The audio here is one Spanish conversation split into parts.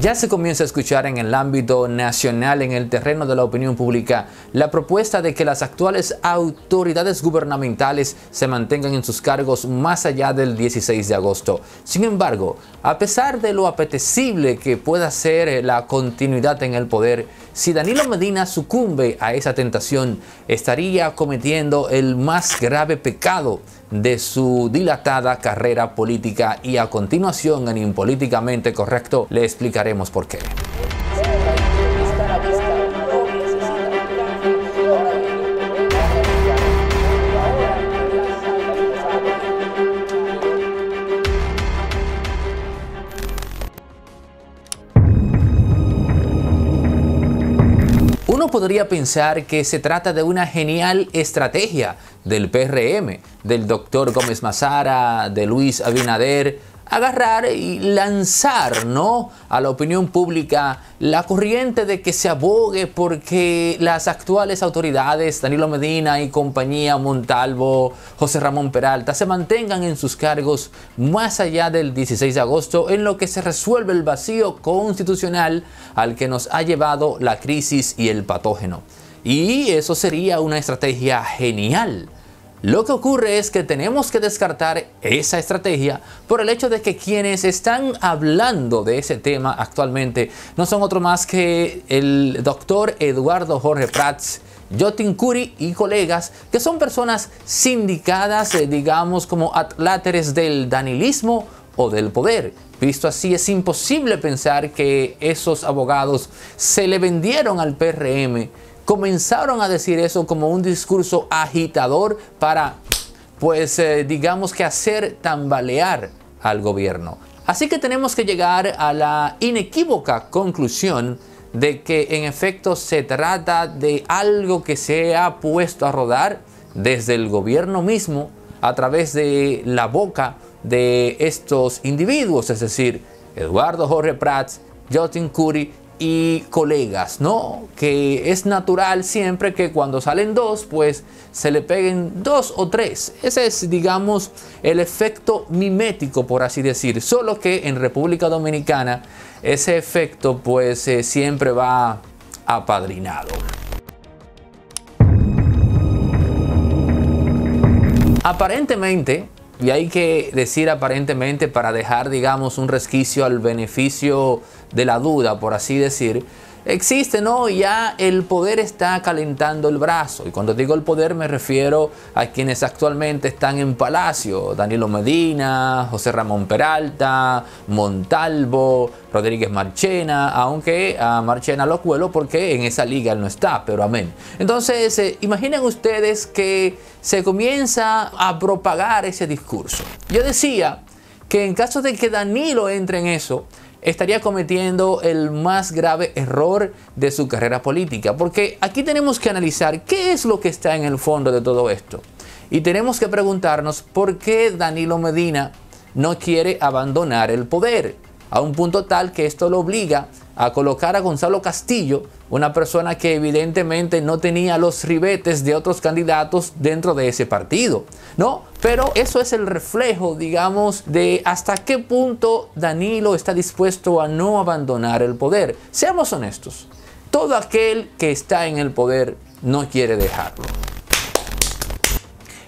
Ya se comienza a escuchar en el ámbito nacional, en el terreno de la opinión pública, la propuesta de que las actuales autoridades gubernamentales se mantengan en sus cargos más allá del 16 de agosto. Sin embargo, a pesar de lo apetecible que pueda ser la continuidad en el poder, si Danilo Medina sucumbe a esa tentación, estaría cometiendo el más grave pecado de su dilatada carrera política y a continuación en Impolíticamente Correcto le explicaremos por qué. Uno podría pensar que se trata de una genial estrategia del PRM, del doctor Gómez Mazara, de Luis Abinader, agarrar y lanzar ¿no? a la opinión pública la corriente de que se abogue porque las actuales autoridades, Danilo Medina y compañía, Montalvo, José Ramón Peralta, se mantengan en sus cargos más allá del 16 de agosto en lo que se resuelve el vacío constitucional al que nos ha llevado la crisis y el patógeno. Y eso sería una estrategia genial lo que ocurre es que tenemos que descartar esa estrategia por el hecho de que quienes están hablando de ese tema actualmente no son otro más que el doctor Eduardo Jorge Prats. Jotin Curi y colegas que son personas sindicadas, eh, digamos, como atláteres del danilismo o del poder. Visto así, es imposible pensar que esos abogados se le vendieron al PRM comenzaron a decir eso como un discurso agitador para, pues eh, digamos que hacer tambalear al gobierno. Así que tenemos que llegar a la inequívoca conclusión de que en efecto se trata de algo que se ha puesto a rodar desde el gobierno mismo a través de la boca de estos individuos, es decir, Eduardo Jorge Prats, Jotin Curry y colegas, ¿no? Que es natural siempre que cuando salen dos, pues se le peguen dos o tres. Ese es, digamos, el efecto mimético, por así decir. Solo que en República Dominicana ese efecto, pues eh, siempre va apadrinado. Aparentemente, y hay que decir aparentemente para dejar, digamos, un resquicio al beneficio de la duda, por así decir, existe, no, ya el poder está calentando el brazo. Y cuando digo el poder me refiero a quienes actualmente están en Palacio, Danilo Medina, José Ramón Peralta, Montalvo, Rodríguez Marchena, aunque a Marchena lo cuelo porque en esa liga él no está, pero amén. Entonces, eh, imaginen ustedes que se comienza a propagar ese discurso. Yo decía que en caso de que Danilo entre en eso, estaría cometiendo el más grave error de su carrera política. Porque aquí tenemos que analizar qué es lo que está en el fondo de todo esto. Y tenemos que preguntarnos por qué Danilo Medina no quiere abandonar el poder, a un punto tal que esto lo obliga a colocar a Gonzalo Castillo, una persona que evidentemente no tenía los ribetes de otros candidatos dentro de ese partido, ¿no? Pero eso es el reflejo, digamos, de hasta qué punto Danilo está dispuesto a no abandonar el poder. Seamos honestos, todo aquel que está en el poder no quiere dejarlo.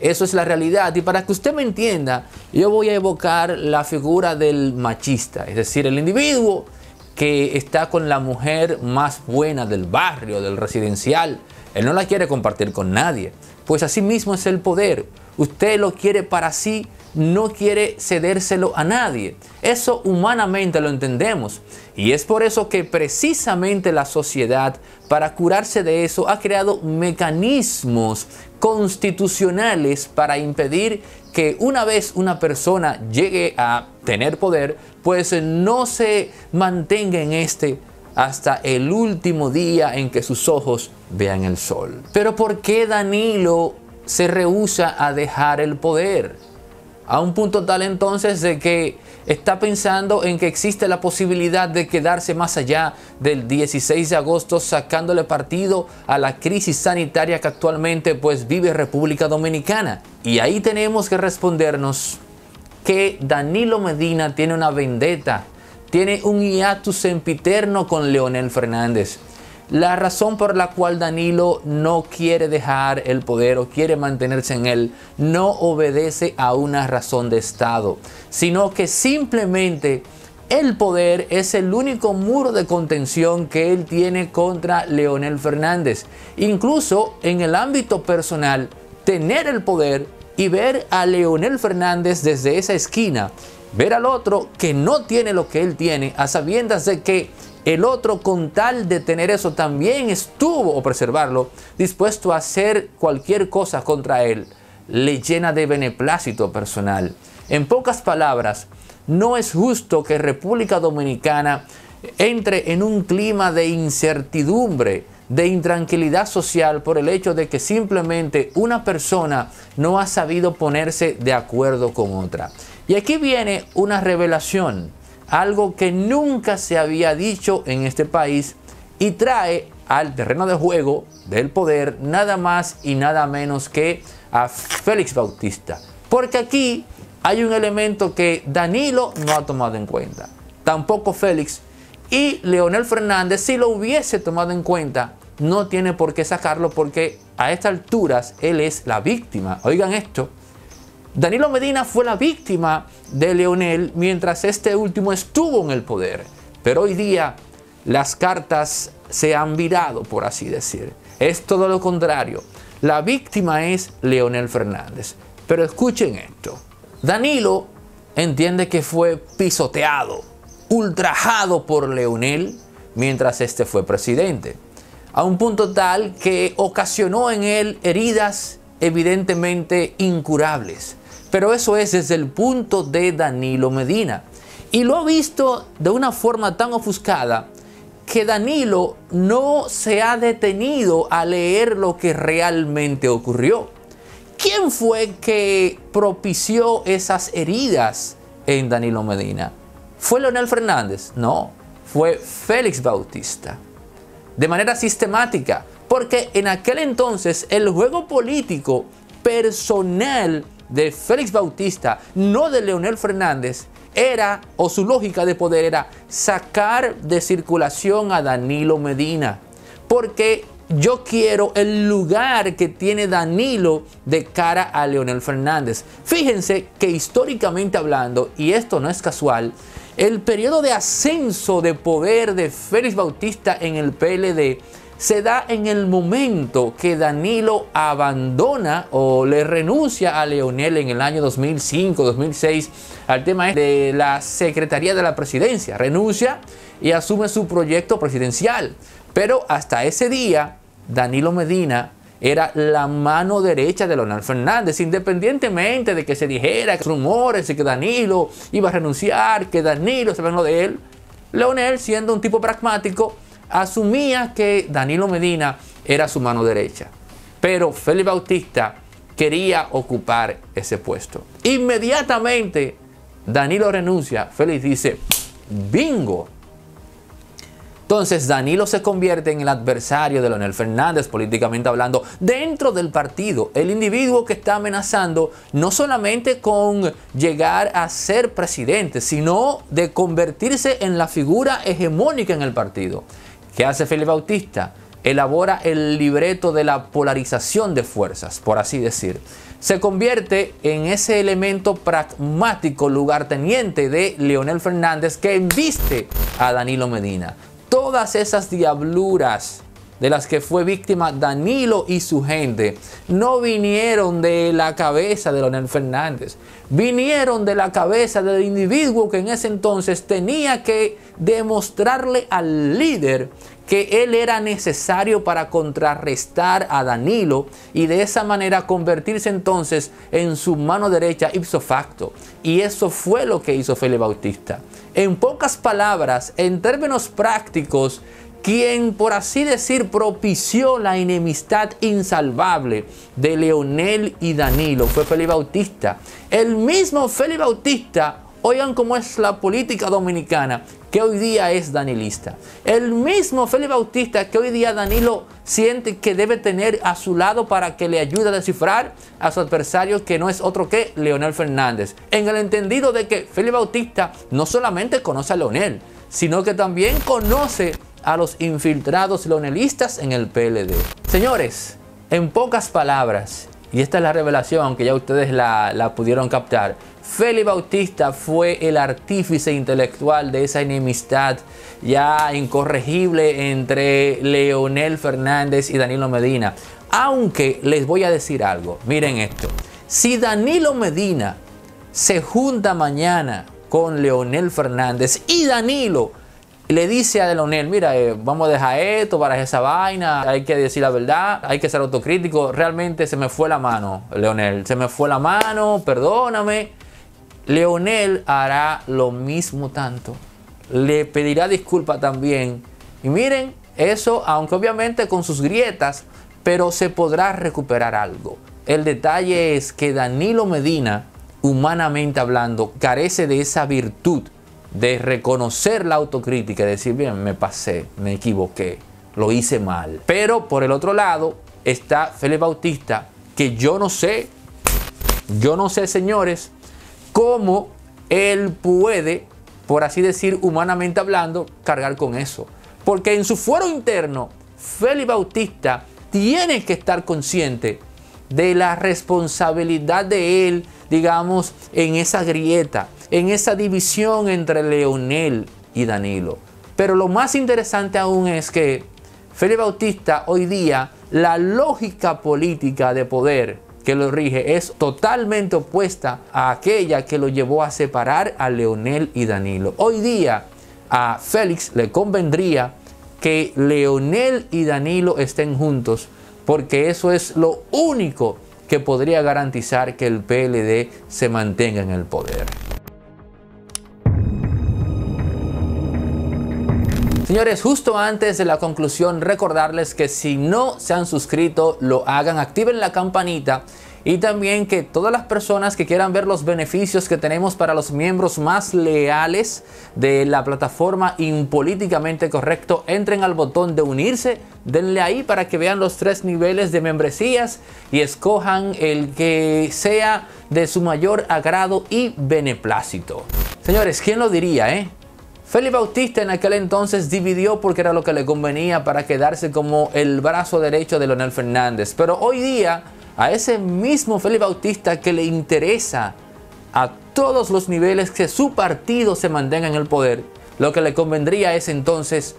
Eso es la realidad. Y para que usted me entienda, yo voy a evocar la figura del machista, es decir, el individuo que está con la mujer más buena del barrio, del residencial. Él no la quiere compartir con nadie. Pues así mismo es el poder. Usted lo quiere para sí, no quiere cedérselo a nadie. Eso humanamente lo entendemos. Y es por eso que precisamente la sociedad, para curarse de eso, ha creado mecanismos constitucionales para impedir que una vez una persona llegue a tener poder, pues eh, no se mantenga en este hasta el último día en que sus ojos vean el sol. Pero ¿por qué Danilo se rehúsa a dejar el poder? a un punto tal entonces de que está pensando en que existe la posibilidad de quedarse más allá del 16 de agosto sacándole partido a la crisis sanitaria que actualmente pues vive República Dominicana. Y ahí tenemos que respondernos que Danilo Medina tiene una vendetta, tiene un hiatus sempiterno con Leonel Fernández. La razón por la cual Danilo no quiere dejar el poder o quiere mantenerse en él no obedece a una razón de Estado, sino que simplemente el poder es el único muro de contención que él tiene contra Leonel Fernández. Incluso en el ámbito personal, tener el poder y ver a Leonel Fernández desde esa esquina, ver al otro que no tiene lo que él tiene, a sabiendas de que el otro, con tal de tener eso, también estuvo, o preservarlo, dispuesto a hacer cualquier cosa contra él. Le llena de beneplácito personal. En pocas palabras, no es justo que República Dominicana entre en un clima de incertidumbre, de intranquilidad social por el hecho de que simplemente una persona no ha sabido ponerse de acuerdo con otra. Y aquí viene una revelación algo que nunca se había dicho en este país y trae al terreno de juego del poder nada más y nada menos que a Félix Bautista. Porque aquí hay un elemento que Danilo no ha tomado en cuenta, tampoco Félix, y Leonel Fernández, si lo hubiese tomado en cuenta, no tiene por qué sacarlo porque a estas alturas él es la víctima. Oigan esto, Danilo Medina fue la víctima de Leonel mientras este último estuvo en el poder. Pero hoy día las cartas se han virado, por así decir. Es todo lo contrario. La víctima es Leonel Fernández. Pero escuchen esto. Danilo entiende que fue pisoteado, ultrajado por Leonel mientras este fue presidente. A un punto tal que ocasionó en él heridas evidentemente incurables. Pero eso es desde el punto de Danilo Medina. Y lo ha visto de una forma tan ofuscada que Danilo no se ha detenido a leer lo que realmente ocurrió. ¿Quién fue que propició esas heridas en Danilo Medina? ¿Fue Leonel Fernández? No, fue Félix Bautista. De manera sistemática, porque en aquel entonces el juego político personal de Félix Bautista, no de Leonel Fernández, era, o su lógica de poder era sacar de circulación a Danilo Medina. Porque yo quiero el lugar que tiene Danilo de cara a Leonel Fernández. Fíjense que históricamente hablando, y esto no es casual, el periodo de ascenso de poder de Félix Bautista en el PLD se da en el momento que Danilo abandona o le renuncia a Leonel en el año 2005-2006 al tema de la Secretaría de la Presidencia. Renuncia y asume su proyecto presidencial. Pero hasta ese día, Danilo Medina era la mano derecha de Leonel Fernández, independientemente de que se dijera que rumores y que Danilo iba a renunciar, que Danilo se lo de él, Leonel, siendo un tipo pragmático, asumía que Danilo Medina era su mano derecha, pero Félix Bautista quería ocupar ese puesto. Inmediatamente Danilo renuncia, Félix dice, bingo. Entonces Danilo se convierte en el adversario de Leonel Fernández, políticamente hablando, dentro del partido, el individuo que está amenazando no solamente con llegar a ser presidente, sino de convertirse en la figura hegemónica en el partido. ¿Qué hace Felipe Bautista? Elabora el libreto de la polarización de fuerzas, por así decir. Se convierte en ese elemento pragmático lugarteniente de Leonel Fernández que viste a Danilo Medina. Todas esas diabluras de las que fue víctima Danilo y su gente, no vinieron de la cabeza de Leonel Fernández, vinieron de la cabeza del individuo que en ese entonces tenía que demostrarle al líder que él era necesario para contrarrestar a Danilo y de esa manera convertirse entonces en su mano derecha ipso facto. Y eso fue lo que hizo Felipe Bautista. En pocas palabras, en términos prácticos, quien por así decir propició la enemistad insalvable de Leonel y Danilo, fue Felipe Bautista. El mismo Felipe Bautista, oigan cómo es la política dominicana, que hoy día es danilista. El mismo Felipe Bautista que hoy día Danilo siente que debe tener a su lado para que le ayude a descifrar a su adversario que no es otro que Leonel Fernández. En el entendido de que Felipe Bautista no solamente conoce a Leonel, sino que también conoce a los infiltrados leonelistas en el PLD. Señores, en pocas palabras, y esta es la revelación que ya ustedes la, pudieron captar, Félix Bautista fue el artífice intelectual de esa enemistad ya incorregible entre Leonel Fernández y Danilo Medina. Aunque les voy a decir algo, miren esto. Si Danilo Medina se junta mañana con Leonel Fernández y Danilo le dice a Leonel, mira, eh, vamos a dejar esto para esa vaina, hay que decir la verdad, hay que ser autocrítico, realmente se me fue la mano, Leonel, se me fue la mano, perdóname. Leonel hará lo mismo tanto, le pedirá disculpa también. Y miren, eso, aunque obviamente con sus grietas, pero se podrá recuperar algo. El detalle es que Danilo Medina, humanamente hablando, carece de esa virtud de reconocer la autocrítica decir, bien, me pasé, me equivoqué, lo hice mal. Pero por el otro lado está Félix Bautista, que yo no sé, yo no sé, señores, cómo él puede, por así decir, humanamente hablando, cargar con eso. Porque en su fuero interno, Félix Bautista tiene que estar consciente de la responsabilidad de él, digamos, en esa grieta en esa división entre Leonel y Danilo. Pero lo más interesante aún es que Félix Bautista hoy día, la lógica política de poder que lo rige es totalmente opuesta a aquella que lo llevó a separar a Leonel y Danilo. Hoy día a Félix le convendría que Leonel y Danilo estén juntos porque eso es lo único que podría garantizar que el PLD se mantenga en el poder. Señores, justo antes de la conclusión, recordarles que si no se han suscrito, lo hagan, activen la campanita y también que todas las personas que quieran ver los beneficios que tenemos para los miembros más leales de la plataforma Impolíticamente Correcto, entren al botón de unirse, denle ahí para que vean los tres niveles de membresías y escojan el que sea de su mayor agrado y beneplácito. Señores, ¿quién lo diría, eh? Felipe Bautista en aquel entonces dividió porque era lo que le convenía para quedarse como el brazo derecho de Leonel Fernández. Pero hoy día, a ese mismo Félix Bautista que le interesa a todos los niveles que su partido se mantenga en el poder, lo que le convendría es entonces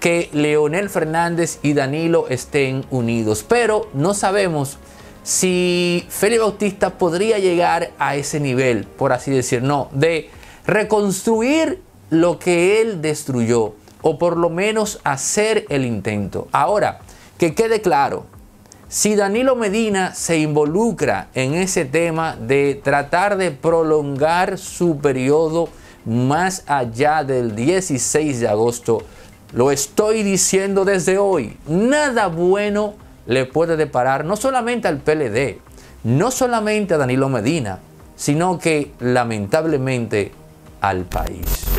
que Leonel Fernández y Danilo estén unidos. Pero no sabemos si Félix Bautista podría llegar a ese nivel, por así decir, no, de reconstruir lo que él destruyó, o por lo menos hacer el intento. Ahora, que quede claro, si Danilo Medina se involucra en ese tema de tratar de prolongar su periodo más allá del 16 de agosto, lo estoy diciendo desde hoy, nada bueno le puede deparar no solamente al PLD, no solamente a Danilo Medina, sino que lamentablemente al país.